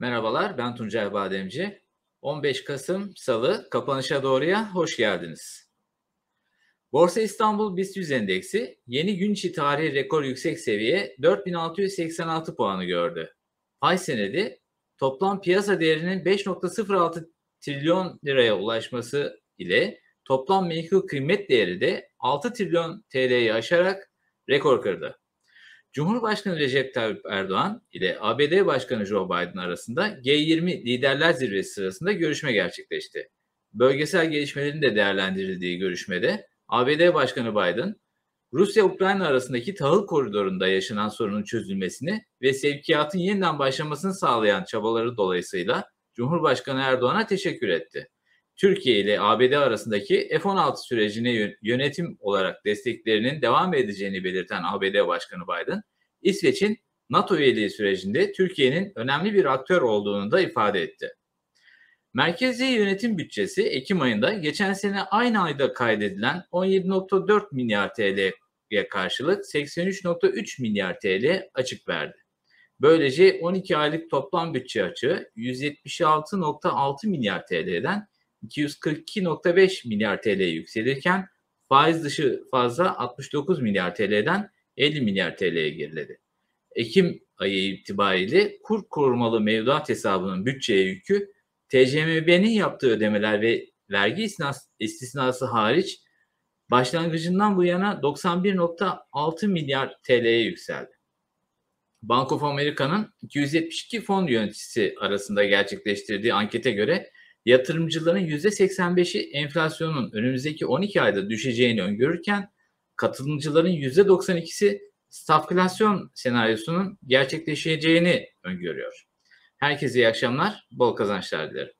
Merhabalar, ben Tuncay Bademci. 15 Kasım Salı kapanışa doğruya hoş geldiniz. Borsa İstanbul BIST 100 endeksi yeni gün içi tarihi rekor yüksek seviye 4686 puanı gördü. Pay senedi toplam piyasa değerinin 5.06 trilyon liraya ulaşması ile toplam menkul kıymet değeri de 6 trilyon TL'yi aşarak rekor kırdı. Cumhurbaşkanı Recep Tayyip Erdoğan ile ABD Başkanı Joe Biden arasında G20 Liderler Zirvesi sırasında görüşme gerçekleşti. Bölgesel gelişmelerin de değerlendirildiği görüşmede ABD Başkanı Biden, Rusya-Ukrayna arasındaki tahıl koridorunda yaşanan sorunun çözülmesini ve sevkiyatın yeniden başlamasını sağlayan çabaları dolayısıyla Cumhurbaşkanı Erdoğan'a teşekkür etti. Türkiye ile ABD arasındaki F-16 sürecine yönetim olarak desteklerinin devam edeceğini belirten ABD Başkanı Biden, İsveç'in NATO üyeliği sürecinde Türkiye'nin önemli bir aktör olduğunu da ifade etti. Merkezi yönetim bütçesi Ekim ayında geçen sene aynı ayda kaydedilen 17.4 milyar TL'ye karşılık 83.3 milyar TL açık verdi. Böylece 12 aylık toplam bütçe açığı 176.6 milyar TL'den 242.5 milyar TL yükselirken faiz dışı fazla 69 milyar TL'den 50 milyar TL'ye geriledi. Ekim ayı itibariyle kur korumalı mevduat hesabının bütçeye yükü TCMB'nin yaptığı ödemeler ve vergi istisnası hariç başlangıcından bu yana 91.6 milyar TL'ye yükseldi. Bank of America'nın 272 fon yöneticisi arasında gerçekleştirdiği ankete göre yatırımcıların %85'i enflasyonun önümüzdeki 12 ayda düşeceğini öngörürken katılımcıların %92'si stafkülasyon senaryosunun gerçekleşeceğini öngörüyor. Herkese iyi akşamlar, bol kazançlar dilerim.